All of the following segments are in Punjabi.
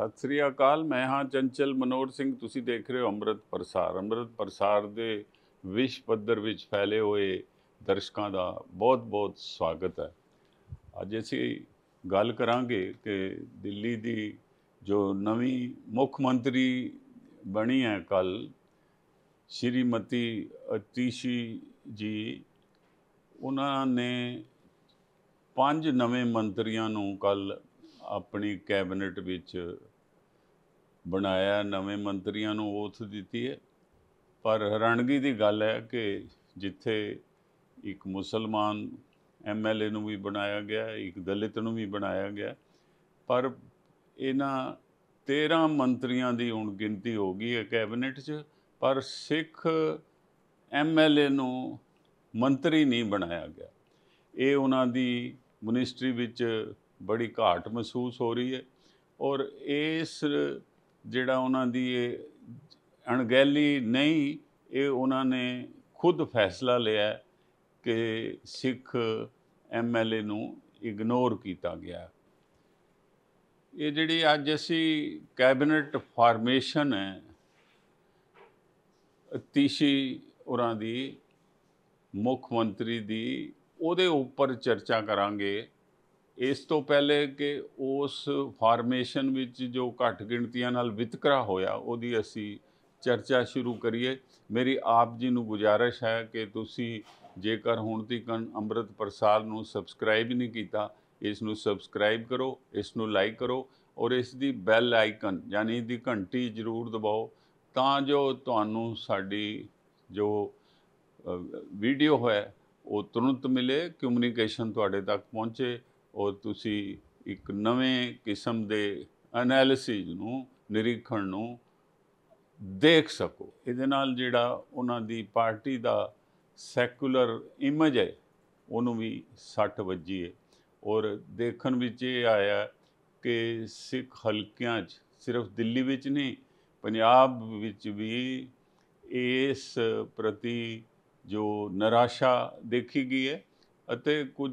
ਸਤਿ ਸ੍ਰੀ ਅਕਾਲ ਮੈਂ ਹਾਂ ਚੰਚਲ ਮਨੋਰ ਸਿੰਘ ਤੁਸੀਂ ਦੇਖ ਰਹੇ ਹੋ ਅੰਮ੍ਰਿਤ ਪ੍ਰਸਾਰ ਅੰਮ੍ਰਿਤ ਪ੍ਰਸਾਰ ਦੇ ਵਿਸ਼ ਪੱਧਰ ਵਿੱਚ ਫੈਲੇ ਹੋਏ ਦਰਸ਼ਕਾਂ ਦਾ ਬਹੁਤ-ਬਹੁਤ ਸਵਾਗਤ ਹੈ ਅੱਜ ਅਸੀਂ ਗੱਲ ਕਰਾਂਗੇ ਕਿ ਦਿੱਲੀ ਦੀ ਜੋ ਨਵੀਂ ਮੁੱਖ ਮੰਤਰੀ ਬਣੀ ਹੈ ਕੱਲ ਸ਼੍ਰੀਮਤੀ ਅਤੀਸ਼ੀ ਜੀ ਉਹਨਾਂ ਨੇ ਪੰਜ ਨਵੇਂ ਮੰਤਰੀਆਂ ਨੂੰ ਕੱਲ ਆਪਣੀ ਕੈਬਨਿਟ ਵਿੱਚ ਬਣਾਇਆ ਨਵੇਂ ਮੰਤਰੀਆਂ ਨੂੰ ਓਥ ਦਿੱਤੀ ਹੈ ਪਰ ਹੈਰਾਨਗੀ ਦੀ ਗੱਲ ਹੈ ਕਿ ਜਿੱਥੇ ਇੱਕ ਮੁਸਲਮਾਨ ਐਮਐਲਏ ਨੂੰ ਵੀ ਬਣਾਇਆ ਗਿਆ ਇੱਕ ਦਲਿਤ ਨੂੰ ਵੀ ਬਣਾਇਆ ਗਿਆ ਪਰ ਇਹਨਾਂ 13 ਮੰਤਰੀਆਂ ਦੀ ਹੁਣ ਗਿਣਤੀ ਹੋ ਗਈ ਹੈ ਕੈਬਨਿਟ 'ਚ ਪਰ ਸਿੱਖ ਐਮਐਲਏ ਨੂੰ ਮੰਤਰੀ ਨਹੀਂ ਬਣਾਇਆ ਗਿਆ ਇਹ ਉਹਨਾਂ ਦੀ ਮਿਨਿਸਟਰੀ ਵਿੱਚ ਬੜੀ ਘਾਟ ਮਹਿਸੂਸ ਹੋ ਰਹੀ ਹੈ ਔਰ ਇਸ ਜਿਹੜਾ ਉਹਨਾਂ ਦੀ ਇਹ ਅਣਗਹਿਲੀ ਨਹੀਂ ਇਹ ਉਹਨਾਂ ਨੇ ਖੁਦ ਫੈਸਲਾ ਲਿਆ ਕਿ ਸਿੱਖ ਐਮਐਲਏ ਨੂੰ ਇਗਨੋਰ ਕੀਤਾ ਗਿਆ ਇਹ ਜਿਹੜੀ ਅੱਜ ਅਸੀਂ ਕੈਬਨਿਟ ਫਾਰਮੇਸ਼ਨ ਹੈ ਅਤੀਸ਼ੀ ਉਹਨਾਂ ਦੀ ਮੁੱਖ ਮੰਤਰੀ ਦੀ ਉਹਦੇ ਉੱਪਰ ਚਰਚਾ ਕਰਾਂਗੇ ਇਸ ਤੋਂ ਪਹਿਲੇ ਕਿ ਉਸ ਫਾਰਮੇਸ਼ਨ ਵਿੱਚ ਜੋ ਘੱਟ ਗਿਣਤੀਆਂ ਨਾਲ ਵਿਤਕਰਾ ਹੋਇਆ ਉਹਦੀ ਅਸੀਂ ਚਰਚਾ ਸ਼ੁਰੂ ਕਰੀਏ ਮੇਰੀ ਆਪ ਜੀ ਨੂੰ ਗੁਜਾਰਿਸ਼ ਹੈ ਕਿ ਤੁਸੀਂ ਜੇਕਰ ਹੁਣ ਤੱਕ ਅੰਮ੍ਰਿਤ ਪ੍ਰਸਾਦ ਨੂੰ ਸਬਸਕ੍ਰਾਈਬ ਨਹੀਂ ਕੀਤਾ ਇਸ ਨੂੰ ਸਬਸਕ੍ਰਾਈਬ ਕਰੋ ਇਸ ਨੂੰ ਲਾਈਕ ਕਰੋ ਔਰ ਇਸ ਦੀ ਬੈਲ ਆਈਕਨ ਯਾਨੀ ਦੀ ਘੰਟੀ ਜ਼ਰੂਰ ਦਬਾਓ ਤਾਂ ਜੋ ਤੁਹਾਨੂੰ ਸਾਡੀ ਜੋ ਵੀਡੀਓ ਹੋਇਆ ਉਹ ਤੁਰੰਤ ਮਿਲੇ ਕਮਿਊਨੀਕੇਸ਼ਨ ਤੁਹਾਡੇ ਤੱਕ ਪਹੁੰਚੇ ਔਰ ਤੁਸੀਂ ਇੱਕ ਨਵੇਂ ਕਿਸਮ ਦੇ ਅਨਾਲਿਸਿਸ ਨੂੰ ਨਿਰੀਖਣ ਨੂੰ ਦੇਖ ਸਕੋ ਇਹਦੇ ਨਾਲ ਜਿਹੜਾ ਉਹਨਾਂ ਦੀ ਪਾਰਟੀ ਦਾ ਸੈਕੂਲਰ ਇਮੇਜ ਹੈ ਉਹਨੂੰ ਵੀ ਸੱਟ ਵੱਜੀ ਹੈ ਔਰ ਦੇਖਣ ਵਿੱਚ ਇਹ ਆਇਆ ਕਿ ਸਿੱਖ ਹਲਕਿਆਂ 'ਚ ਸਿਰਫ ਦਿੱਲੀ ਵਿੱਚ ਨਹੀਂ ਪੰਜਾਬ ਵਿੱਚ ਵੀ ਇਸ ਪ੍ਰਤੀ ਜੋ ਨਿਰਾਸ਼ਾ ਦੇਖੀ ਗਈ ਹੈ ਅਤੇ ਕੁਝ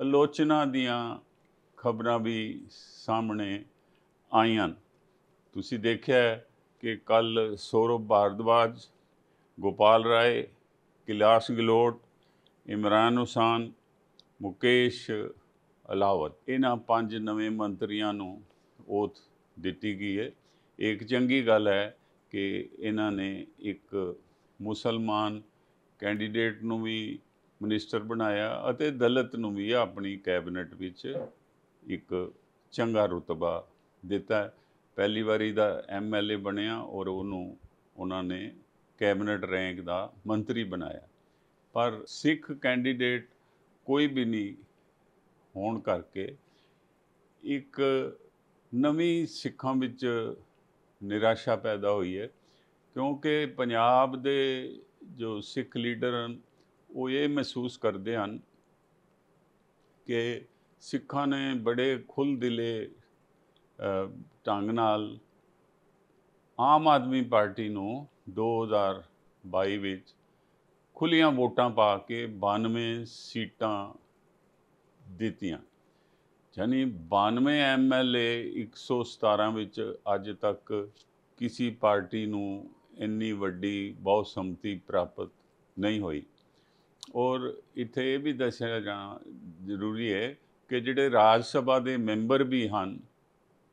ਆਲੋਚਨਾ ਦੀਆਂ ਖਬਰਾਂ ਵੀ ਸਾਹਮਣੇ ਆਈਆਂ ਤੁਸੀਂ ਦੇਖਿਆ ਕਿ ਕੱਲ ਸੌਰਵ ਭਾਰਦਵਾਜ ਗੋਪਾਲ ਰਾਏ ਕਿਲਾਸ ਗਲੋਟ ਇਮਰਾਨ ਹੁਸੈਨ ਮੁਕੇਸ਼ ਅਲਾਵਤ ਇਹਨਾਂ ਪੰਜ ਨਵੇਂ ਮੰਤਰੀਆਂ ਨੂੰ ਉਹ ਦਿੱਤੀ ਗਈ ਹੈ ਇੱਕ ਚੰਗੀ ਗੱਲ ਹੈ ਕਿ ਇਹਨਾਂ ਨੇ ਇੱਕ ਮੁਸਲਮਾਨ ਕੈਂਡੀਡੇਟ ਨੂੰ ਵੀ ਮਿਨਿਸਟਰ ਬਣਾਇਆ ਅਤੇ ਦਲਿਤ ਨੂੰ ਵੀ ਆਪਣੀ ਕੈਬਨਿਟ ਵਿੱਚ ਇੱਕ ਚੰਗਾ ਰੁਤਬਾ ਦਿੱਤਾ ਪਹਿਲੀ ਵਾਰੀ ਦਾ ਐਮਐਲਏ ਬਣਿਆ ਔਰ ਉਹਨੂੰ ਉਹਨਾਂ ਨੇ ਕੈਬਨਿਟ ਰੈਂਕ ਦਾ ਮੰਤਰੀ ਬਣਾਇਆ ਪਰ ਸਿੱਖ ਕੈਂਡੀਡੇਟ ਕੋਈ ਵੀ ਨਹੀਂ ਹੋਣ ਕਰਕੇ ਇੱਕ ਨਵੀਂ ਸਿੱਖਾਂ ਵਿੱਚ ਨਿਰਾਸ਼ਾ ਪੈਦਾ ਹੋਈ ਹੈ ਕਿਉਂਕਿ ਪੰਜਾਬ ਦੇ ਜੋ ਸਿੱਖ ਲੀਡਰ ਉਹ ਇਹ ਮਹਿਸੂਸ ਕਰਦੇ ਹਨ ਕਿ ਸਿੱਖਾਂ ਨੇ ਬੜੇ ਖੁੱਲ ਦਿਲੇ ਢੰਗ ਨਾਲ ਆਮ ਆਦਮੀ ਪਾਰਟੀ ਨੂੰ 2022 ਵਿੱਚ ਖੁੱਲੀਆਂ ਵੋਟਾਂ ਪਾ ਕੇ 92 ਸੀਟਾਂ ਦਿੱਤੀਆਂ ਯਾਨੀ 92 ਐਮਐਲਏ 117 ਵਿੱਚ ਅੱਜ ਤੱਕ ਕਿਸੇ ਪਾਰਟੀ ਨੂੰ ਇੰਨੀ ਵੱਡੀ ਬਹੁਸੰਮਤੀ ਪ੍ਰਾਪਤ ਨਹੀਂ ਹੋਈ ਔਰ ਇੱਥੇ ਇਹ ਵੀ ਦੱਸਿਆ ਜਾਣਾ ਜ਼ਰੂਰੀ ਹੈ ਕਿ ਜਿਹੜੇ ਰਾਜ ਸਭਾ ਦੇ ਮੈਂਬਰ ਵੀ ਹਨ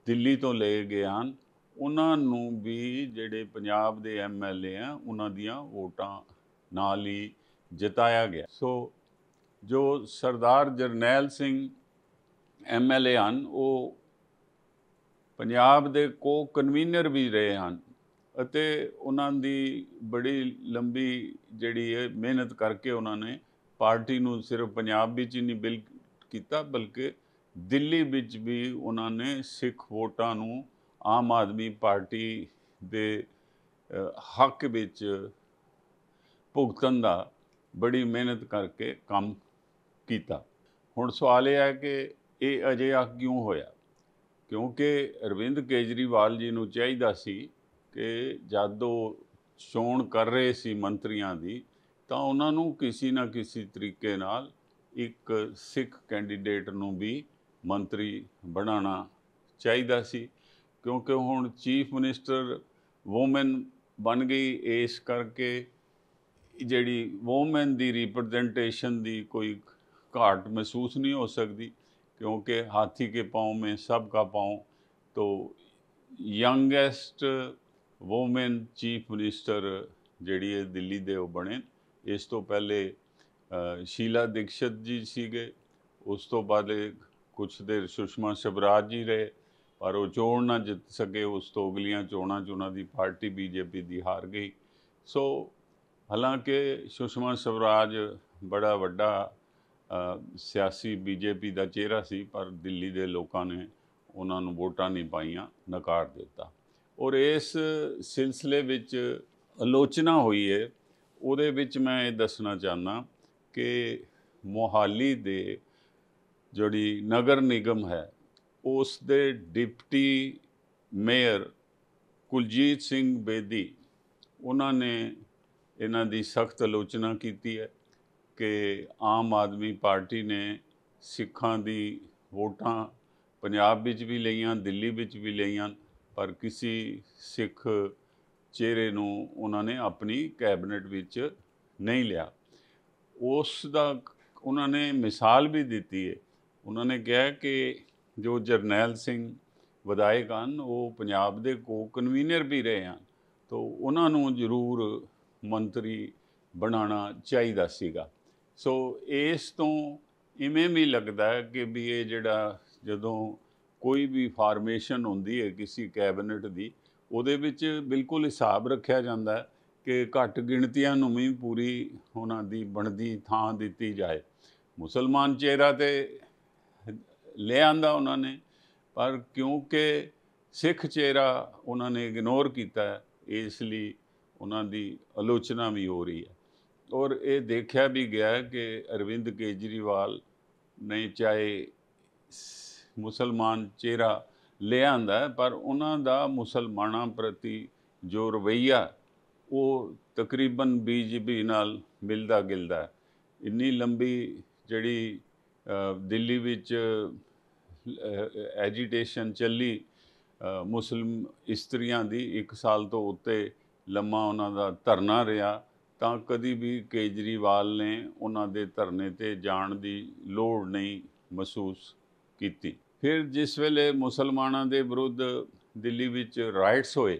ਦਿੱਲੀ ਤੋਂ ਲਏ ਗਏ ਹਨ ਉਹਨਾਂ ਨੂੰ ਵੀ ਜਿਹੜੇ ਪੰਜਾਬ ਦੇ ਐਮਐਲਏ ਆ ਉਹਨਾਂ ਦੀਆਂ ਵੋਟਾਂ ਨਾਲ ਹੀ ਜਿਤਾਇਆ ਗਿਆ ਸੋ ਜੋ ਸਰਦਾਰ ਜਰਨੈਲ ਸਿੰਘ ਐਮਐਲਏ ਹਨ ਉਹ ਪੰਜਾਬ ਦੇ ਕੋ ਕਨਵੀਨਰ ਵੀ ਰਹੇ ਹਨ ਅਤੇ ਉਹਨਾਂ ਦੀ ਬੜੀ ਲੰਬੀ ਜਿਹੜੀ ਹੈ ਮਿਹਨਤ ਕਰਕੇ ਉਹਨਾਂ ਨੇ ਪਾਰਟੀ ਨੂੰ ਸਿਰਫ ਪੰਜਾਬ ਵਿੱਚ ਹੀ ਨਹੀਂ ਬਿਲ ਕੀਤਾ ਬਲਕਿ ਦਿੱਲੀ ਵਿੱਚ ਵੀ ਉਹਨਾਂ ਨੇ ਸਿੱਖ ਵੋਟਾਂ ਨੂੰ ਆਮ ਆਦਮੀ ਪਾਰਟੀ ਦੇ ਹੱਕ ਵਿੱਚ ਭੁਗਤਣ ਦਾ ਬੜੀ ਮਿਹਨਤ ਕਰਕੇ ਕੰਮ ਕੀਤਾ ਹੁਣ ਸਵਾਲ ਇਹ ਹੈ ਕਿ ਇਹ ਅਜੇ ਆ ਕਿਉਂ ਹੋਇਆ ਕਿਉਂਕਿ ਅਰਵਿੰਦ ਕੇਜਰੀਵਾਲ ਜੀ ਨੂੰ ਚਾਹੀਦਾ ਸੀ ਕਿ ਜਦ ਉਹ ਚੋਣ ਕਰ ਰਹੇ ਸੀ ਮੰਤਰੀਆਂ ਦੀ ਤਾਂ ਉਹਨਾਂ ਨੂੰ ਕਿਸੇ ਨਾ ਕਿਸੇ ਤਰੀਕੇ ਨਾਲ ਇੱਕ ਸਿੱਖ ਕੈਂਡੀਡੇਟ ਨੂੰ ਵੀ ਮੰਤਰੀ ਬਣਾਉਣਾ ਚਾਹੀਦਾ ਸੀ ਕਿਉਂਕਿ ਹੁਣ ਚੀਫ ਮਿਨਿਸਟਰ ਔਮਨ ਬਣ ਗਈ ਇਸ ਕਰਕੇ ਜਿਹੜੀ ਔਮਨ ਦੀ ਰਿਪਰੈਜ਼ੈਂਟੇਸ਼ਨ ਦੀ ਕੋਈ ਘਾਟ ਮਹਿਸੂਸ ਨਹੀਂ ਹੋ ਸਕਦੀ ਕਿਉਂਕਿ ਹਾਥੀ ਕੇ ਪਾਉ ਮੇ ਸਭ ਕਾ ਪਾਉ ਤੋ ਯੰਗੇਸਟ ਵੂਮਨ ਚੀਫ ਮਿਨਿਸਟਰ ਜਿਹੜੀ ਹੈ ਦਿੱਲੀ ਦੇ ਉਹ ਬਣੇ ਇਸ ਤੋਂ ਪਹਿਲੇ ਸ਼ੀਲਾ ਦੀਕਸ਼ਤ ਜੀ ਸੀਗੇ ਉਸ ਤੋਂ ਬਾਅਦ ਕੁਝ ਦੇਰ ਸੁਸ਼ਮਾ ਸਵਰਾਜ ਜੀ ਰਹੇ ਪਰ ਉਹ ਚੋਣ ਨਾ ਜਿੱਤ ਸਕੇ ਉਸ ਤੋਂ ਅਗਲੀਆਂ ਚੋਣਾਂ 'ਚ ਉਹਨਾਂ ਦੀ ਪਾਰਟੀ ਬੀਜੇਪੀ ਦੀ ਹਾਰ ਗਈ ਸੋ ਹਾਲਾਂਕਿ ਸੁਸ਼ਮਾ ਸਵਰਾਜ ਬੜਾ ਵੱਡਾ ਸਿਆਸੀ ਬੀਜੇਪੀ ਦਾ ਚਿਹਰਾ ਸੀ ਪਰ ਦਿੱਲੀ ਦੇ ਲੋਕਾਂ ਨੇ ਉਹਨਾਂ ਨੂੰ ਵੋਟਾਂ ਨਹੀਂ ਪਾਈਆਂ ਨਕਾਰ ਦਿੱਤਾ ਔਰ ਇਸ ਸਿਲਸਿਲੇ ਵਿੱਚ ਆਲੋਚਨਾ ਹੋਈ ਹੈ ਉਹਦੇ ਵਿੱਚ ਮੈਂ ਇਹ ਦੱਸਣਾ ਚਾਹਨਾ ਕਿ ਮੋਹਾਲੀ ਦੇ ਜਿਹੜੀ ਨਗਰ ਨਿਗਮ ਹੈ ਉਸ ਦੇ ਡਿਪਟੀ ਮੇਅਰ ਕੁਲਜੀਤ ਸਿੰਘ ਬੇਦੀ ਉਹਨਾਂ ਨੇ ਇਹਨਾਂ ਦੀ ਸਖਤ ਆਲੋਚਨਾ ਕੀਤੀ ਹੈ ਕਿ ਆਮ ਆਦਮੀ ਪਾਰਟੀ ਨੇ ਸਿੱਖਾਂ ਦੀ ਵੋਟਾਂ ਪੰਜਾਬ ਵਿੱਚ ਵੀ ਲਈਆਂ ਦਿੱਲੀ ਵਿੱਚ ਵੀ ਲਈਆਂ ਪਰ ਕਿਸੇ ਸਿੱਖ ਚਿਹਰੇ ਨੂੰ ਉਹਨਾਂ ਨੇ ਆਪਣੀ ਕੈਬਨਿਟ ਵਿੱਚ ਨਹੀਂ ਲਿਆ ਉਸ ਦਾ ਉਹਨਾਂ ਨੇ ਮਿਸਾਲ ਵੀ ਦਿੱਤੀ ਹੈ ਉਹਨਾਂ ਨੇ ਕਿਹਾ ਕਿ ਜੋ ਜਰਨੈਲ ਸਿੰਘ ਵਿਧਾਇਕ ਹਨ ਉਹ ਪੰਜਾਬ ਦੇ ਕੋ ਕਨਵੀਨਰ ਵੀ ਰਹੇ ਹਨ ਤੋ ਉਹਨਾਂ ਨੂੰ ਜ਼ਰੂਰ ਮੰਤਰੀ ਬਣਾਉਣਾ ਚਾਹੀਦਾ ਸੀਗਾ ਸੋ ਇਸ ਤੋਂ ਇਵੇਂ ਵੀ ਲੱਗਦਾ ਕਿ ਵੀ ਇਹ ਜਿਹੜਾ ਜਦੋਂ ਕੋਈ ਵੀ ਫਾਰਮੇਸ਼ਨ ਹੁੰਦੀ ਹੈ ਕਿਸੇ ਕੈਬਨਿਟ ਦੀ ਉਹਦੇ ਵਿੱਚ ਬਿਲਕੁਲ ਹਿਸਾਬ ਰੱਖਿਆ ਜਾਂਦਾ ਹੈ ਕਿ ਘੱਟ ਗਿਣਤੀਆਂ ਨੂੰ ਵੀ ਪੂਰੀ ਉਹਨਾਂ ਦੀ ਬਣਦੀ ਥਾਂ ਦਿੱਤੀ ਜਾਏ ਮੁਸਲਮਾਨ ਚਿਹਰਾ ਤੇ ਲੈ ਆਂਦਾ ਉਹਨਾਂ ਨੇ ਪਰ ਕਿਉਂਕਿ ਸਿੱਖ ਚਿਹਰਾ ਉਹਨਾਂ ਨੇ ਇਗਨੋਰ ਕੀਤਾ ਇਸ ਲਈ ਉਹਨਾਂ ਦੀ ਆਲੋਚਨਾ ਵੀ ਹੋ ਰਹੀ ਹੈ ਔਰ ਇਹ ਦੇਖਿਆ ਵੀ ਗਿਆ ਕਿ ਅਰਵਿੰਦ ਕੇਜਰੀਵਾਲ ਨਹੀਂ ਚਾਹੇ ਮੁਸਲਮਾਨ ਚਿਹਰਾ ਲਿਆਂਦਾ ਪਰ ਉਹਨਾਂ ਦਾ ਮੁਸਲਮਾਨਾਂ ਪ੍ਰਤੀ ਜੋ ਰਵਈਆ ਉਹ ਤਕਰੀਬਨ ਬੀਜਪੀ ਨਾਲ ਮਿਲਦਾ ਗਿਲਦਾ ਇੰਨੀ ਲੰਬੀ ਜਿਹੜੀ ਦਿੱਲੀ ਵਿੱਚ ਐਜੀਟੇਸ਼ਨ ਚੱਲੀ ਮੁਸਲਮ ਇਸਤਰੀਆਂ ਦੀ 1 ਸਾਲ ਤੋਂ ਉੱਤੇ ਲੰਮਾ ਉਹਨਾਂ ਦਾ ਧਰਨਾ ਰਿਹਾ ਤਾਂ ਕਦੀ ਵੀ ਕੇਜਰੀਵਾਲ ਨੇ ਉਹਨਾਂ ਦੇ ਧਰਨੇ ਤੇ ਜਾਣ ਦੀ ਲੋੜ ਨਹੀਂ ਮਹਿਸੂਸ ਕੀਤੀ ਫਿਰ ਜਿਸ ਵੇਲੇ ਮੁਸਲਮਾਨਾਂ ਦੇ ਵਿਰੁੱਧ ਦਿੱਲੀ ਵਿੱਚ ਰਾਈਟਸ ਹੋਏ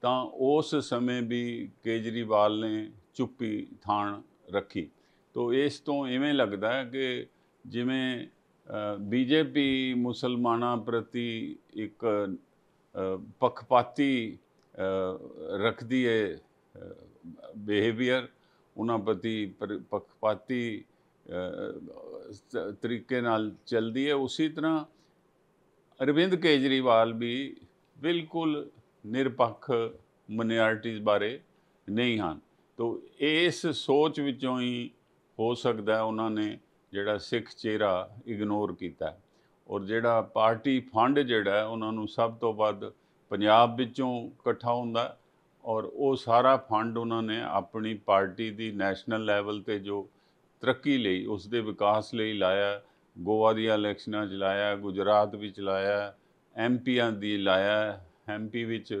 ਤਾਂ ਉਸ ਸਮੇਂ ਵੀ ਕੇਜਰੀਵਾਲ ਨੇ ਚੁੱਪੀ ਥਾਣ ਰੱਖੀ ਤੋਂ ਇਸ ਤੋਂ ਇਵੇਂ ਲੱਗਦਾ ਹੈ ਕਿ ਜਿਵੇਂ ਬੀਜੇਪੀ ਮੁਸਲਮਾਨਾਂ ਪ੍ਰਤੀ ਇੱਕ ਪੱਖਪਾਤੀ ਰੱਖਦੀ ਹੈ ਬਿਹੇਵੀਅਰ ਉਹਨਾਂ ਪ੍ਰਤੀ ਪੱਖਪਾਤੀ ਤਰੀਕੇ ਨਾਲ ਚੱਲਦੀ ਹੈ ਉਸੇ ਤਰ੍ਹਾਂ ਅਰਵਿੰਦ ਕੇਜਰੀਵਾਲ ਵੀ ਬਿਲਕੁਲ ਨਿਰਪੱਖ ਮਿਨੋਰਟੀਜ਼ ਬਾਰੇ ਨਹੀਂ ਹਨ ਤੋਂ ਇਸ ਸੋਚ ਵਿੱਚੋਂ ਹੀ ਹੋ ਸਕਦਾ ਉਹਨਾਂ ਨੇ ਜਿਹੜਾ ਸਿੱਖ ਚਿਹਰਾ ਇਗਨੋਰ ਕੀਤਾ ਔਰ ਜਿਹੜਾ ਪਾਰਟੀ ਫੰਡ ਜਿਹੜਾ ਉਹਨਾਂ ਨੂੰ ਸਭ ਤੋਂ ਵੱਧ ਪੰਜਾਬ ਵਿੱਚੋਂ ਇਕੱਠਾ ਹੁੰਦਾ ਔਰ ਉਹ ਸਾਰਾ ਫੰਡ ਉਹਨਾਂ ਨੇ ਆਪਣੀ ਪਾਰਟੀ ਦੀ ਨੈਸ਼ਨਲ ਲੈਵਲ ਤੇ ਜੋ ਤਰੱਕੀ ਲਈ ਉਸ ਦੇ ਵਿਕਾਸ ਲਈ ਲਾਇਆ ਗੋਆ ਦੀਆਂ ਇਲੈਕਸ਼ਨਾਂ 'ਚ ਲਾਇਆ ਗੁਜਰਾਤ ਵਿੱਚ ਲਾਇਆ ਐਮਪੀਆਂ ਦੀ ਲਾਇਆ ਐਮਪੀ ਵਿੱਚ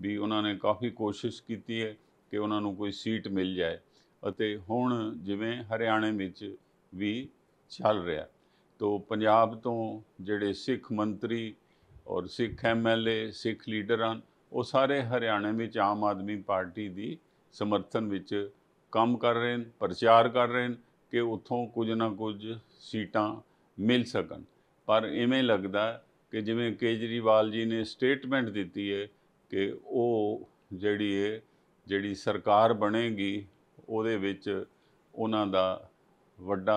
ਵੀ ਉਹਨਾਂ ਨੇ ਕਾਫੀ ਕੋਸ਼ਿਸ਼ ਕੀਤੀ ਹੈ ਕਿ ਉਹਨਾਂ ਨੂੰ ਕੋਈ ਸੀਟ ਮਿਲ ਜਾਏ ਅਤੇ ਹੁਣ ਜਿਵੇਂ ਹਰਿਆਣੇ ਵਿੱਚ ਵੀ ਚੱਲ ਰਿਹਾ ਤੋਂ ਪੰਜਾਬ ਤੋਂ ਜਿਹੜੇ ਸਿੱਖ ਮੰਤਰੀ ਔਰ ਸਿੱਖ ਐਮਐਲਏ ਸਿੱਖ ਲੀਡਰ ਹਨ ਉਹ ਸਾਰੇ ਹਰਿਆਣੇ ਵਿੱਚ ਆਮ ਆਦਮੀ ਪਾਰਟੀ ਦੀ ਸਮਰਥਨ ਵਿੱਚ ਕੰਮ ਕਰ ਰਹੇ ਨੇ ਪ੍ਰਚਾਰ ਕਰ ਰਹੇ ਨੇ ਕਿ ਉੱਥੋਂ ਕੁਝ ਨਾ ਕੁਝ ਸੀਟਾਂ ਮਿਲ ਸਕਣ ਪਰ ਇਵੇਂ ਲੱਗਦਾ ਕਿ ਜਿਵੇਂ ਕੇਜਰੀਵਾਲ ਜੀ ਨੇ ਸਟੇਟਮੈਂਟ ਦਿੱਤੀ ਹੈ ਕਿ ਉਹ ਜਿਹੜੀ ਹੈ ਜਿਹੜੀ ਸਰਕਾਰ ਬਣੇਗੀ ਉਹਦੇ ਵਿੱਚ ਉਹਨਾਂ ਦਾ ਵੱਡਾ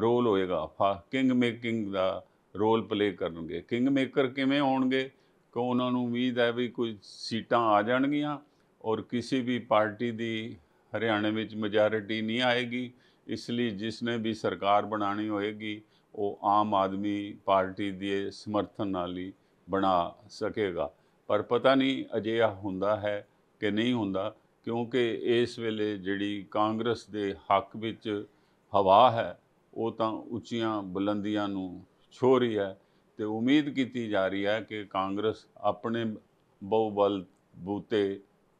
ਰੋਲ ਹੋਏਗਾ ਫਾ ਕਿੰਗ ਮੇਕਿੰਗ ਦਾ ਰੋਲ ਪਲੇ ਕਰਨਗੇ ਕਿੰਗ ਮੇਕਰ ਕਿਵੇਂ ਹੋਣਗੇ ਕਿ ਉਹਨਾਂ ਨੂੰ ਉਮੀਦ ਹੈ ਵੀ ਕੁਝ ਸੀਟਾਂ ਆ ਜਾਣਗੀਆਂ ਔਰ ਕਿਸੇ ਵੀ ਪਾਰਟੀ ਦੀ ਹਰਿਆਣੇ ਵਿੱਚ ਮੈਜੋਰਿਟੀ ਨਹੀਂ ਆਏਗੀ ਇਸ ਲਈ ਜਿਸ ਨੇ ਵੀ ਸਰਕਾਰ ਬਣਾਣੀ ਹੋਏਗੀ ਉਹ ਆਮ ਆਦਮੀ ਪਾਰਟੀ ਦੇ ਸਮਰਥਨ ਨਾਲ ਹੀ ਬਣਾ ਸਕੇਗਾ ਪਰ ਪਤਾ ਨਹੀਂ ਅਜੇ ਇਹ ਹੁੰਦਾ ਹੈ ਕਿ ਨਹੀਂ ਹੁੰਦਾ ਕਿਉਂਕਿ ਇਸ ਵੇਲੇ ਜਿਹੜੀ ਕਾਂਗਰਸ ਦੇ ਹੱਕ ਵਿੱਚ ਹਵਾ ਹੈ ਉਹ ਤਾਂ ਉੱਚੀਆਂ ਬੁਲੰਦੀਆਂ ਨੂੰ ਛੋ ਰਹੀ ਹੈ ਤੇ ਉਮੀਦ ਕੀਤੀ ਜਾ ਰਹੀ ਹੈ ਕਿ ਕਾਂਗਰਸ ਆਪਣੇ ਬਹੁਬਲ ਬੂਤੇ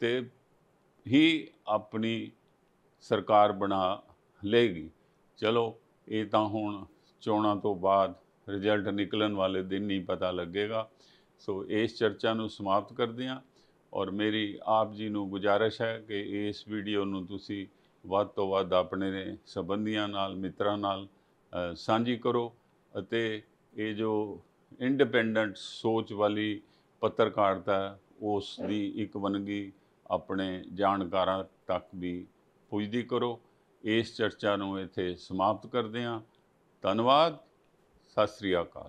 ਤੇ ਹੀ ਆਪਣੀ ਸਰਕਾਰ ਬਣਾ ਲੇਗੀ ਚਲੋ ਇਹ ਤਾਂ ਹੁਣ ਚੋਣਾਂ ਤੋਂ ਬਾਅਦ ਰਿਜ਼ਲਟ ਨਿਕਲਣ ਵਾਲੇ ਦਿਨ ਹੀ ਪਤਾ ਲੱਗੇਗਾ ਸੋ ਇਸ ਚਰਚਾ ਨੂੰ ਸਮਾਪਤ ਕਰਦੇ ਹਾਂ ਔਰ ਮੇਰੀ ਆਪ ਜੀ ਨੂੰ ਗੁਜਾਰਿਸ਼ ਹੈ ਕਿ ਇਸ ਵੀਡੀਓ ਨੂੰ ਤੁਸੀਂ ਵੱਧ ਤੋਂ ਵੱਧ ਆਪਣੇ ਸਬੰਧੀਆਂ ਨਾਲ ਮਿੱਤਰਾਂ ਨਾਲ ਸਾਂਝੀ ਕਰੋ ਅਤੇ ਇਹ ਜੋ ਇੰਡੀਪੈਂਡੈਂਟ ਸੋਚ ਵਾਲੀ ਪੱਤਰਕਾਰਤਾ ਉਸ ਦੀ ਇੱਕ ਵੰਨਗੀ ਆਪਣੇ ਜਾਣਕਾਰਾਂ ਤੱਕ ਵੀ ਪੁੱਜਦੀ ਕਰੋ ਇਸ ਚਰਚਾ ਨੂੰ ਇੱਥੇ ਸਮਾਪਤ ਕਰਦੇ ਹਾਂ ਧੰਨਵਾਦ ਸਤਿ ਸ੍ਰੀ ਅਕਾਲ